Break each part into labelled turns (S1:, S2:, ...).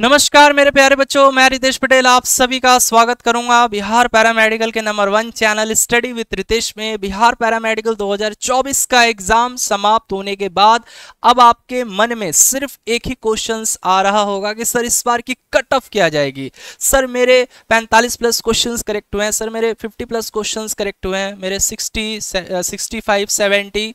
S1: नमस्कार मेरे प्यारे बच्चों मैं रितेश पटेल आप सभी का स्वागत करूंगा बिहार पैरामेडिकल के number one channel study with Ritesh में बिहार पैरामेडिकल 2024 का एग्जाम समाप्त होने के बाद अब आपके मन में सिर्फ एक ही क्वेश्चंस आ रहा होगा कि सर इस बार की कट ऑफ क्या जाएगी सर मेरे 45 प्लस क्वेश्चन करेक्ट हुए हैं सर मेरे फिफ्टी प्लस क्वेश्चन करेक्ट हुए हैं मेरे सिक्सटी सिक्सटी फाइव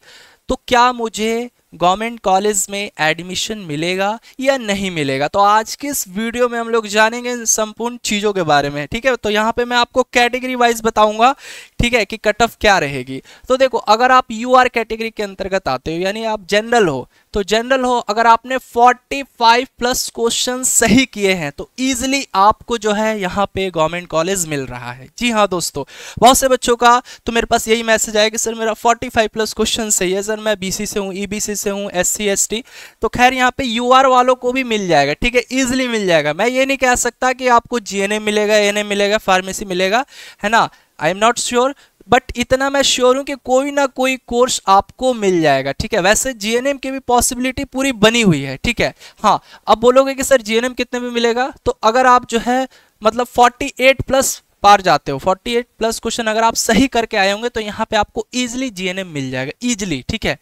S1: तो क्या मुझे गवर्नमेंट कॉलेज में एडमिशन मिलेगा या नहीं मिलेगा तो आज के इस वीडियो में हम लोग जानेंगे संपूर्ण चीज़ों के बारे में ठीक है तो यहाँ पे मैं आपको कैटेगरी वाइज बताऊंगा ठीक है कि कट ऑफ क्या रहेगी तो देखो अगर आप यू आर कैटेगरी के अंतर्गत आते हो यानी आप जनरल हो तो जनरल हो अगर आपने 45 प्लस क्वेश्चन सही किए हैं तो ईजिली आपको जो है यहाँ पे गवर्नमेंट कॉलेज मिल रहा है जी हाँ दोस्तों बहुत से बच्चों का तो मेरे पास यही मैसेज आया कि सर मेरा 45 प्लस क्वेश्चन सही है सर मैं बीसी से हूँ ईबीसी e ओबीसी से हूँ एस सी तो खैर यहाँ पे यू वालों को भी मिल जाएगा ठीक है ईजिली मिल जाएगा मैं ये नहीं कह सकता कि आपको जी मिलेगा एन मिलेगा फार्मेसी मिलेगा है ना I am not sure but इतना मैं श्योर हूँ कि कोई ना कोई कोर्स आपको मिल जाएगा ठीक है वैसे जीएनएम की भी पॉसिबिलिटी पूरी बनी हुई है ठीक है हाँ अब बोलोगे कि सर जीएनएम कितने में मिलेगा तो अगर आप जो है मतलब 48 प्लस पार जाते हो 48 प्लस क्वेश्चन अगर आप सही करके आए होंगे तो यहाँ पे आपको ईजिली जीएनएम मिल जाएगा ईजिली ठीक है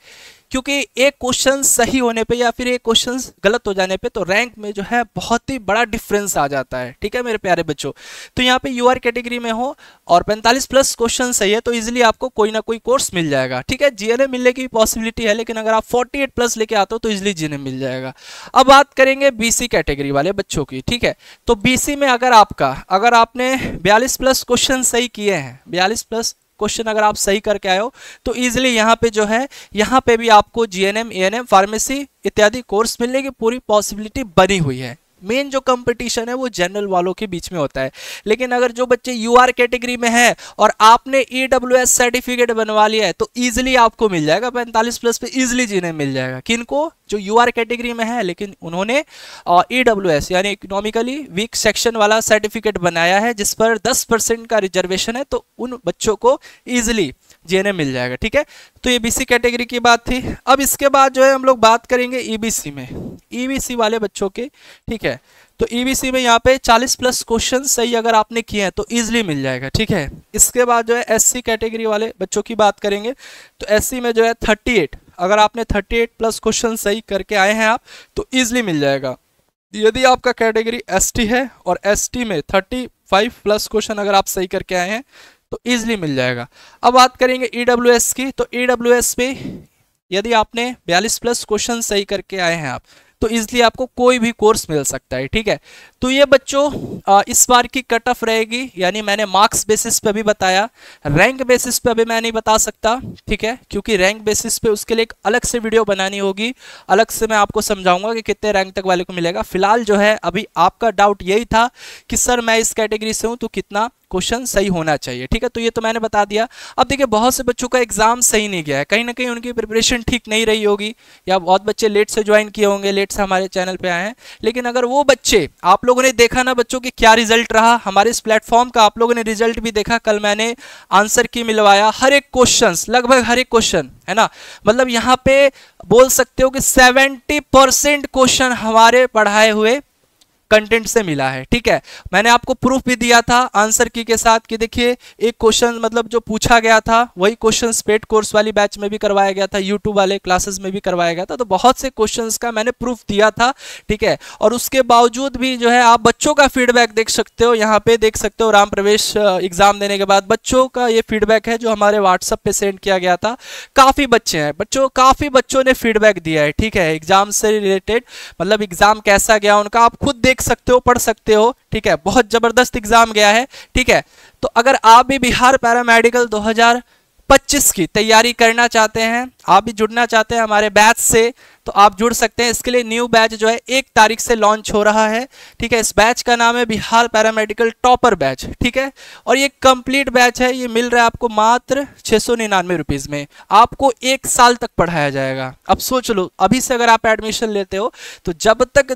S1: क्योंकि एक क्वेश्चन सही होने पे या फिर एक क्वेश्चन गलत हो जाने पे तो रैंक में जो है बहुत ही बड़ा डिफरेंस आ जाता है ठीक है मेरे प्यारे बच्चों तो यहाँ पे यू कैटेगरी में हो और 45 प्लस क्वेश्चन सही है तो इजीली आपको कोई ना कोई कोर्स मिल जाएगा ठीक है जीएनए मिलने की पॉसिबिलिटी है लेकिन अगर आप फोर्टी प्लस लेके आते हो तो इजिली जी मिल जाएगा अब बात करेंगे बी कैटेगरी वाले बच्चों की ठीक है तो बी में अगर आपका अगर आपने बयालीस प्लस क्वेश्चन सही किए हैं बयालीस प्लस क्वेश्चन अगर आप सही करके आए हो तो ईजिली यहाँ पे जो है यहाँ पे भी आपको GNM ANM N M pharmacy इत्यादि कोर्स मिलने की पूरी पॉसिबिलिटी बनी हुई है मेन जो कंपटीशन है वो जनरल वालों के बीच में होता है लेकिन अगर जो बच्चे यू कैटेगरी में है और आपने ई सर्टिफिकेट बनवा लिया है तो ईजिली आपको मिल जाएगा पैंतालीस प्लस पे ईजिली जिन्हें मिल जाएगा किनको जो यू कैटेगरी में है लेकिन उन्होंने ई यानी इकोनॉमिकली वीक सेक्शन वाला सर्टिफिकेट बनाया है जिस पर दस परसेंट का रिजर्वेशन है तो उन बच्चों को ईजिली जे मिल जाएगा ठीक है तो ये बीसी कैटेगरी की बात थी अब इसके बाद जो है हम लोग बात करेंगे ईबीसी e में ईवीसी e वाले बच्चों के ठीक है तो ईवीसी e में यहाँ पे 40 प्लस क्वेश्चन सही अगर आपने किए हैं तो ईजिली मिल जाएगा ठीक है इसके बाद जो है एससी कैटेगरी वाले बच्चों की बात करेंगे तो एससी में जो है 38 अगर आपने 38 प्लस क्वेश्चन सही करके आए हैं आप तो ईजिली मिल जाएगा यदि आपका कैटेगरी एसटी है और एस में 35 प्लस क्वेश्चन अगर आप सही करके आए हैं तो ईजिली मिल जाएगा अब बात करेंगे ई e की तो ई डब्ल्यू यदि आपने 42 प्लस क्वेश्चन सही करके आए हैं आप तो इसलिए आपको कोई भी कोर्स मिल सकता है ठीक है तो ये बच्चों इस बार की कट ऑफ रहेगी यानी मैंने मार्क्स बेसिस पे भी बताया रैंक बेसिस पे भी मैं नहीं बता सकता ठीक है क्योंकि रैंक बेसिस पे उसके लिए एक अलग से वीडियो बनानी होगी अलग से मैं आपको समझाऊंगा कि कितने रैंक तक वाले को मिलेगा फिलहाल जो है अभी आपका डाउट यही था कि सर मैं इस कैटेगरी से हूँ तो कितना क्वेश्चन सही होना चाहिए ठीक है तो ये तो मैंने बता दिया अब देखिए बहुत से बच्चों का एग्जाम सही नहीं गया है कहीं ना कहीं उनकी प्रिपरेशन ठीक नहीं रही होगी या बहुत बच्चे लेट से ज्वाइन किए होंगे लेट से हमारे चैनल पे आए हैं लेकिन अगर वो बच्चे आप लोग लोगों ने देखा ना बच्चों कि क्या रिजल्ट रहा हमारे इस प्लेटफॉर्म का आप लोगों ने रिजल्ट भी देखा कल मैंने आंसर की मिलवाया हर एक क्वेश्चन लगभग हर एक क्वेश्चन है ना मतलब यहाँ पे बोल सकते हो कि 70 परसेंट क्वेश्चन हमारे पढ़ाए हुए कंटेंट से मिला है ठीक है मैंने आपको प्रूफ भी दिया था आंसर की के साथ कि देखिए एक क्वेश्चन मतलब जो पूछा गया था वही क्वेश्चन पेड कोर्स वाली बैच में भी करवाया गया था यूट्यूब वाले क्लासेस में भी करवाया गया था तो बहुत से क्वेश्चन का मैंने प्रूफ दिया था ठीक है और उसके बावजूद भी जो है आप बच्चों का फीडबैक देख सकते हो यहाँ पे देख सकते हो राम प्रवेश एग्जाम देने के बाद बच्चों का ये फीडबैक है जो हमारे व्हाट्सअप पे सेंड किया गया था काफ़ी बच्चे हैं बच्चों काफ़ी बच्चों ने फीडबैक दिया है ठीक है एग्जाम से रिलेटेड मतलब एग्जाम कैसा गया उनका आप खुद देख देख सकते हो पढ़ सकते हो ठीक है बहुत ज़बरदस्त एग्ज़ाम गया है ठीक है तो अगर आप भी बिहार पैरामेडिकल 2025 की तैयारी करना चाहते हैं आप भी जुड़ना चाहते हैं हमारे बैच से तो आप जुड़ सकते हैं इसके लिए न्यू बैच जो है एक तारीख से लॉन्च हो रहा है ठीक है इस बैच का नाम है बिहार पैरामेडिकल टॉपर बैच ठीक है और ये कंप्लीट बैच है ये मिल रहा है आपको मात्र छः सौ निन्यानवे रुपीज़ में आपको एक साल तक पढ़ाया जाएगा अब सोच लो अभी से अगर आप एडमिशन लेते हो तो जब तक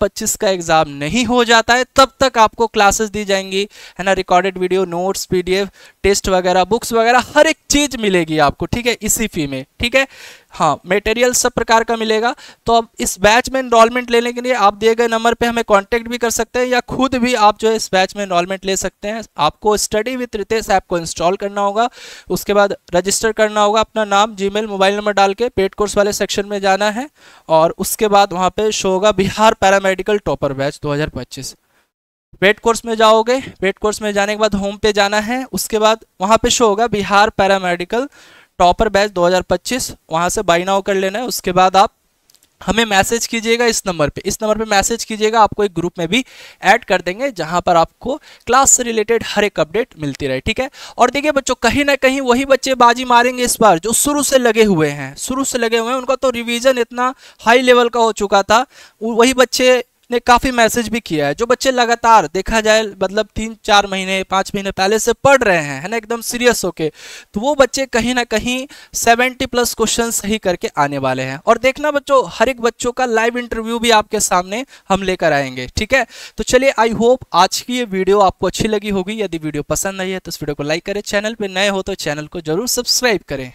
S1: पच्चीस का एग्ज़ाम नहीं हो जाता है तब तक आपको क्लासेस दी जाएंगी है ना recorded video notes PDF test वगैरह बुक्स वगैरह हर एक चीज़ मिलेगी आपको ठीक है इसी फी में ठीक है हाँ मटेरियल सब प्रकार का मिलेगा तो अब इस बैच में इनरोलमेंट लेने के लिए आप दिए गए नंबर पे हमें कांटेक्ट भी कर सकते हैं या खुद भी आप जो है इस बैच में इनरोलमेंट ले सकते हैं आपको स्टडी विथ रितेश ऐप को इंस्टॉल करना होगा उसके बाद रजिस्टर करना होगा अपना नाम जी मोबाइल नंबर डाल के पेड कोर्स वाले सेक्शन में जाना है और उसके बाद वहाँ पर शो होगा बिहार पैरामेडिकल टॉपर बैच दो पेड कोर्स में जाओगे पेड कोर्स में जाने के बाद होम पे जाना है उसके बाद वहाँ पे शो होगा बिहार पैरामेडिकल टॉपर बैच 2025 वहाँ से बाई नाउ कर लेना है उसके बाद आप हमें मैसेज कीजिएगा इस नंबर पे इस नंबर पे मैसेज कीजिएगा आपको एक ग्रुप में भी ऐड कर देंगे जहां पर आपको क्लास से रिलेटेड हर एक अपडेट मिलती रहे ठीक है और देखिए बच्चों कहीं ना कहीं वही बच्चे बाजी मारेंगे इस बार जो शुरू से लगे हुए हैं शुरू से लगे हुए हैं उनका तो रिवीजन इतना हाई लेवल का हो चुका था वही बच्चे ने काफ़ी मैसेज भी किया है जो बच्चे लगातार देखा जाए मतलब तीन चार महीने पाँच महीने पहले से पढ़ रहे हैं है ना एकदम सीरियस होके तो वो बच्चे कहीं ना कहीं सेवेंटी प्लस क्वेश्चन सही करके आने वाले हैं और देखना बच्चों हर एक बच्चों का लाइव इंटरव्यू भी आपके सामने हम लेकर आएंगे ठीक है तो चलिए आई होप आज की ये वीडियो आपको अच्छी लगी होगी यदि वीडियो पसंद आई है तो इस वीडियो को लाइक करें चैनल पर नए हो तो चैनल को जरूर सब्सक्राइब करें